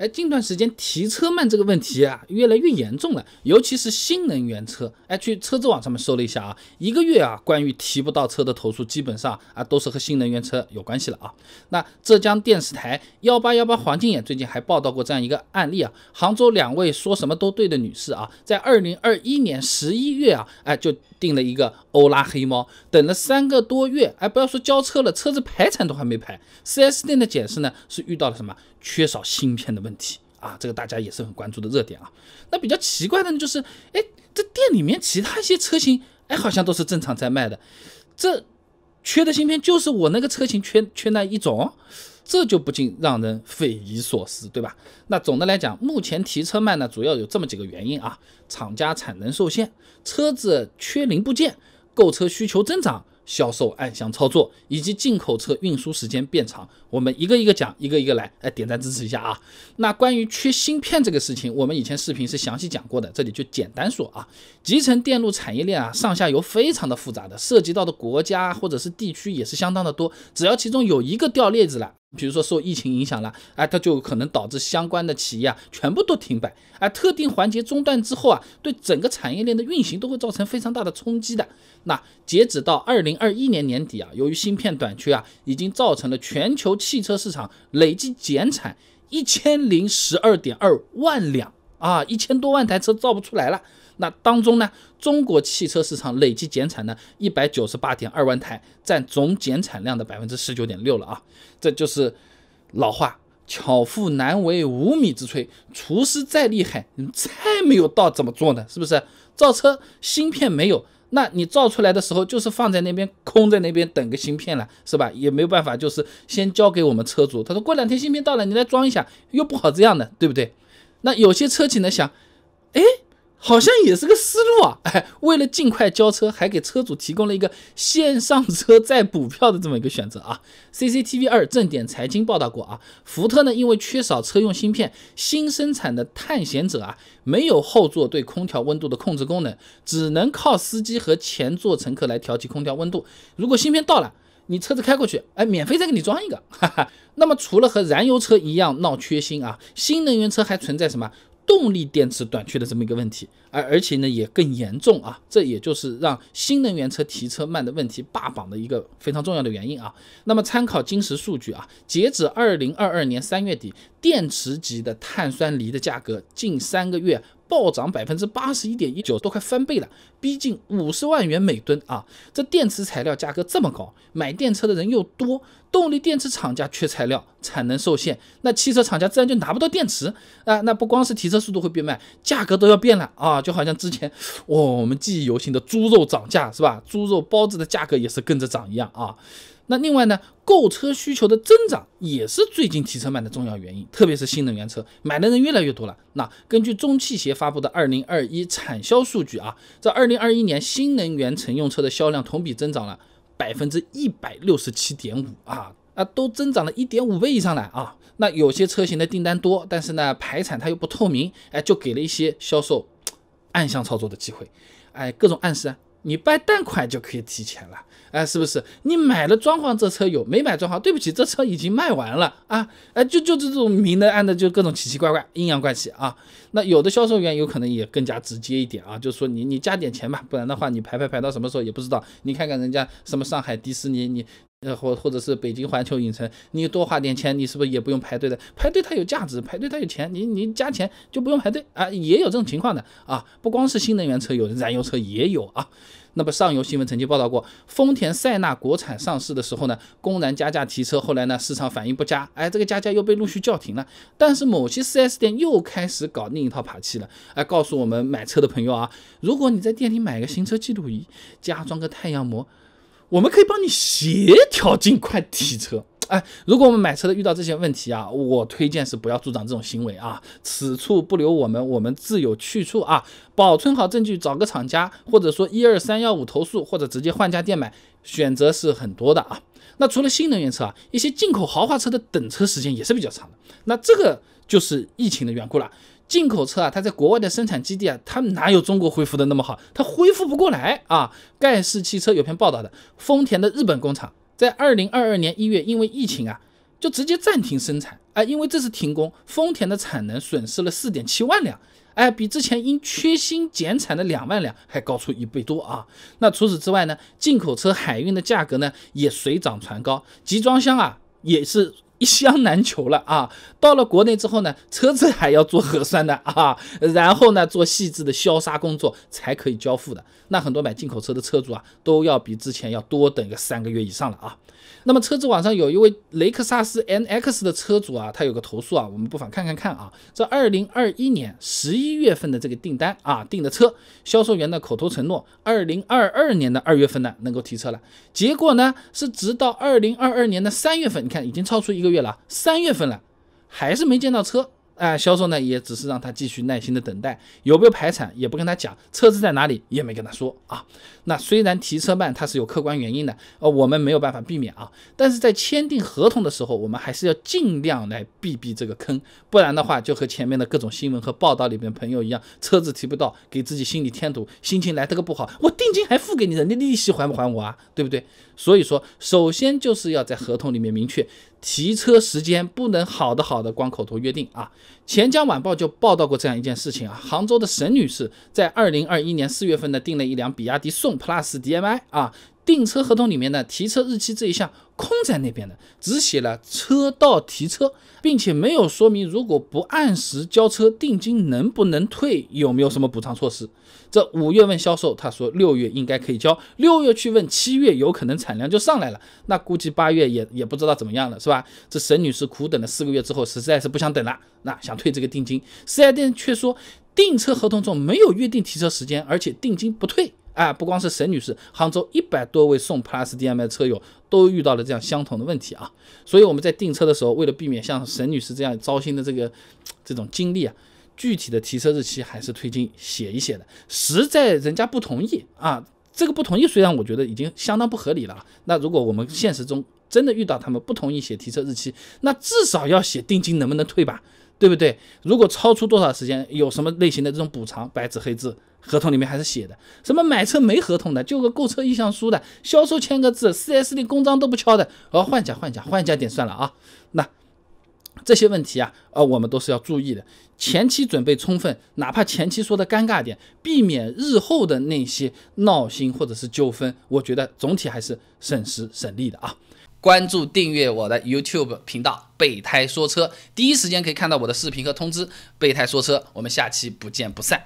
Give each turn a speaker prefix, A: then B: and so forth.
A: 哎，近段时间提车慢这个问题啊，越来越严重了，尤其是新能源车。哎，去车子网上面搜了一下啊，一个月啊，关于提不到车的投诉，基本上啊，都是和新能源车有关系了啊。那浙江电视台幺八幺八黄金眼最近还报道过这样一个案例啊，杭州两位说什么都对的女士啊，在二零二一年十一月啊，哎，就定了一个欧拉黑猫，等了三个多月，哎，不要说交车了，车子排产都还没排。四 S 店的解释呢，是遇到了什么？缺少芯片的问题啊，这个大家也是很关注的热点啊。那比较奇怪的呢，就是，哎，这店里面其他一些车型，哎，好像都是正常在卖的，这缺的芯片就是我那个车型缺缺那一种，这就不禁让人匪夷所思，对吧？那总的来讲，目前提车慢呢，主要有这么几个原因啊：厂家产能受限，车子缺零部件，购车需求增长。销售暗箱操作，以及进口车运输时间变长，我们一个一个讲，一个一个来，来点赞支持一下啊。那关于缺芯片这个事情，我们以前视频是详细讲过的，这里就简单说啊。集成电路产业链啊，上下游非常的复杂，的涉及到的国家或者是地区也是相当的多，只要其中有一个掉链子了。比如说受疫情影响了，哎，它就可能导致相关的企业啊全部都停摆，啊，特定环节中断之后啊，对整个产业链的运行都会造成非常大的冲击的。那截止到二零二一年年底啊，由于芯片短缺啊，已经造成了全球汽车市场累计减产一千零十二点二万辆啊，一千多万台车造不出来了。那当中呢，中国汽车市场累计减产呢一百九十八点二万台，占总减产量的百分之十九点六了啊！这就是老话，巧妇难为无米之炊，厨师再厉害，你菜没有到怎么做呢？是不是？造车芯片没有，那你造出来的时候就是放在那边空在那边等个芯片了，是吧？也没有办法，就是先交给我们车主，他说过两天芯片到了，你来装一下，又不好这样的，对不对？那有些车企呢想，哎。好像也是个思路啊，哎，为了尽快交车，还给车主提供了一个线上车再补票的这么一个选择啊。CCTV 二正点财经报道过啊，福特呢因为缺少车用芯片，新生产的探险者啊没有后座对空调温度的控制功能，只能靠司机和前座乘客来调节空调温度。如果芯片到了，你车子开过去，哎，免费再给你装一个。哈哈。那么除了和燃油车一样闹缺芯啊，新能源车还存在什么？动力电池短缺的这么一个问题，而而且呢也更严重啊，这也就是让新能源车提车慢的问题霸榜的一个非常重要的原因啊。那么参考金石数据啊，截止二零二二年三月底，电池级的碳酸锂的价格近三个月。暴涨百分之八十一点一九，都快翻倍了。逼近五十万元每吨啊，这电池材料价格这么高，买电车的人又多，动力电池厂家缺材料，产能受限，那汽车厂家自然就拿不到电池啊。那不光是提车速度会变慢，价格都要变了啊。就好像之前，哦，我们记忆犹新的猪肉涨价是吧？猪肉包子的价格也是跟着涨一样啊。那另外呢，购车需求的增长也是最近提车慢的重要原因，特别是新能源车买的人越来越多了。那根据中汽协发布的二零二一产销数据啊，这二零二一年新能源乘用车的销量同比增长了百分之一百六十七点五啊啊，都增长了一点五倍以上了啊。那有些车型的订单多，但是呢排产它又不透明，哎，就给了一些销售暗箱操作的机会，哎，各种暗示你办贷款就可以提前了。哎，是不是你买了装潢这车有，没买装潢？对不起，这车已经卖完了啊！哎，就就这种明的暗的，就各种奇奇怪怪、阴阳怪气啊。那有的销售员有可能也更加直接一点啊，就说你你加点钱吧，不然的话你排排排到什么时候也不知道。你看看人家什么上海迪士尼，你。呃，或或者是北京环球影城，你多花点钱，你是不是也不用排队的？排队它有价值，排队它有钱，你你加钱就不用排队啊，也有这种情况的啊，不光是新能源车有，燃油车也有啊。那么上游新闻曾经报道过，丰田塞纳国产上市的时候呢，公然加价提车，后来呢市场反应不佳，哎，这个加价又被陆续叫停了。但是某些 4S 店又开始搞另一套爬气了，哎，告诉我们买车的朋友啊，如果你在店里买个行车记录仪，加装个太阳膜。我们可以帮你协调，尽快提车。哎，如果我们买车的遇到这些问题啊，我推荐是不要助长这种行为啊。此处不留我们，我们自有去处啊。保存好证据，找个厂家，或者说一二三幺五投诉，或者直接换家店买，选择是很多的啊。那除了新能源车啊，一些进口豪华车的等车时间也是比较长的。那这个就是疫情的缘故了。进口车啊，它在国外的生产基地啊，它哪有中国恢复的那么好？它恢复不过来啊！盖世汽车有篇报道的，丰田的日本工厂在二零二二年一月因为疫情啊，就直接暂停生产啊，因为这次停工，丰田的产能损失了四点七万辆，哎，比之前因缺芯减产的两万辆还高出一倍多啊！那除此之外呢，进口车海运的价格呢也水涨船高，集装箱啊也是。一箱难求了啊！到了国内之后呢，车子还要做核酸的啊，然后呢做细致的消杀工作才可以交付的。那很多买进口车的车主啊，都要比之前要多等个三个月以上了啊。那么车子网上有一位雷克萨斯 NX 的车主啊，他有个投诉啊，我们不妨看看看啊。这二零二一年十一月份的这个订单啊，订的车，销售员的口头承诺，二零二二年的二月份呢能够提车了，结果呢是直到二零二二年的三月份，你看已经超出一个。月了，三月份了，还是没见到车，哎，销售呢也只是让他继续耐心的等待，有没有排产也不跟他讲，车子在哪里也没跟他说啊。那虽然提车慢它是有客观原因的，呃，我们没有办法避免啊。但是在签订合同的时候，我们还是要尽量来避避这个坑，不然的话就和前面的各种新闻和报道里面朋友一样，车子提不到，给自己心里添堵，心情来这个不好，我定金还付给你的，你利息还不还我啊，对不对？所以说，首先就是要在合同里面明确。提车时间不能好的好的光口头约定啊！钱江晚报就报道过这样一件事情啊，杭州的沈女士在二零二一年四月份呢订了一辆比亚迪宋 PLUS DM-i 啊。订车合同里面呢，提车日期这一项空在那边的，只写了车到提车，并且没有说明如果不按时交车，定金能不能退，有没有什么补偿措施。这五月问销售他说六月应该可以交，六月去问七月有可能产量就上来了，那估计八月也也不知道怎么样了，是吧？这沈女士苦等了四个月之后，实在是不想等了，那想退这个定金，四 S 店却说订车合同中没有约定提车时间，而且定金不退。啊，不光是沈女士，杭州一百多位送 Plus DMX 车友都遇到了这样相同的问题啊。所以我们在订车的时候，为了避免像沈女士这样糟心的这个这种经历啊，具体的提车日期还是推荐写一写的。实在人家不同意啊，这个不同意，虽然我觉得已经相当不合理了啊。那如果我们现实中真的遇到他们不同意写提车日期，那至少要写定金能不能退吧。对不对？如果超出多少时间，有什么类型的这种补偿，白纸黑字合同里面还是写的。什么买车没合同的，就个购车意向书的，销售签个字，4S 店公章都不敲的，呃，换假换假换假点算了啊。那这些问题啊，啊，我们都是要注意的，前期准备充分，哪怕前期说的尴尬点，避免日后的那些闹心或者是纠纷，我觉得总体还是省时省力的啊。关注订阅我的 YouTube 频道“备胎说车”，第一时间可以看到我的视频和通知。“备胎说车”，我们下期不见不散。